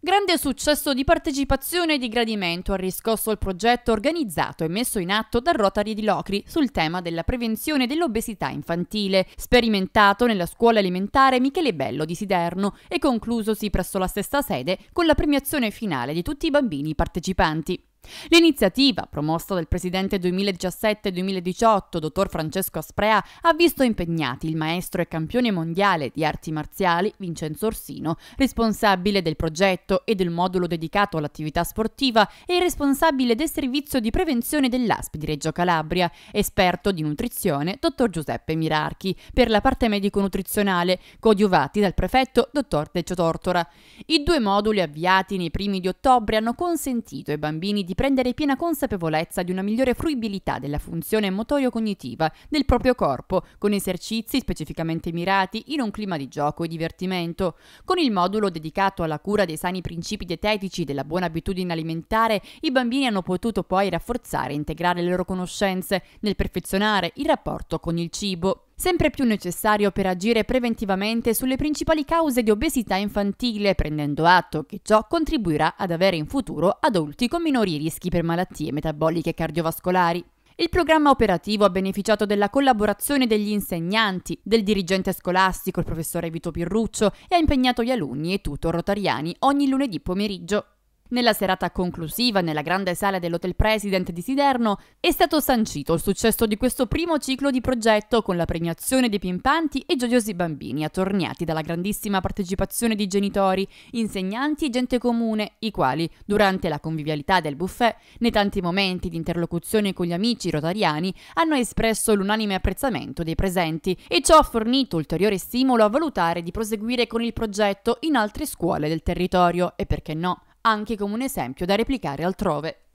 Grande successo di partecipazione e di gradimento ha riscosso il progetto organizzato e messo in atto dal Rotary di Locri sul tema della prevenzione dell'obesità infantile, sperimentato nella scuola elementare Michele Bello di Siderno e conclusosi presso la stessa sede con la premiazione finale di tutti i bambini partecipanti. L'iniziativa, promossa dal presidente 2017-2018, dottor Francesco Asprea, ha visto impegnati il maestro e campione mondiale di arti marziali Vincenzo Orsino, responsabile del progetto e del modulo dedicato all'attività sportiva e il responsabile del servizio di prevenzione dell'ASP di Reggio Calabria, esperto di nutrizione dottor Giuseppe Mirarchi, per la parte medico-nutrizionale, coadiuvati dal prefetto dottor Decio Tortora. I due moduli avviati nei primi di ottobre hanno consentito ai bambini di di prendere piena consapevolezza di una migliore fruibilità della funzione motorio-cognitiva del proprio corpo, con esercizi specificamente mirati in un clima di gioco e divertimento. Con il modulo dedicato alla cura dei sani principi dietetici e della buona abitudine alimentare, i bambini hanno potuto poi rafforzare e integrare le loro conoscenze nel perfezionare il rapporto con il cibo sempre più necessario per agire preventivamente sulle principali cause di obesità infantile, prendendo atto che ciò contribuirà ad avere in futuro adulti con minori rischi per malattie metaboliche e cardiovascolari. Il programma operativo ha beneficiato della collaborazione degli insegnanti, del dirigente scolastico, il professore Vito Pirruccio, e ha impegnato gli alunni e tutor rotariani ogni lunedì pomeriggio. Nella serata conclusiva, nella grande sala dell'Hotel President di Siderno, è stato sancito il successo di questo primo ciclo di progetto con la premiazione dei pimpanti e gioiosi bambini, attorniati dalla grandissima partecipazione di genitori, insegnanti e gente comune, i quali, durante la convivialità del buffet, nei tanti momenti di interlocuzione con gli amici rotariani, hanno espresso l'unanime apprezzamento dei presenti e ciò ha fornito ulteriore stimolo a valutare di proseguire con il progetto in altre scuole del territorio e perché no anche come un esempio da replicare altrove.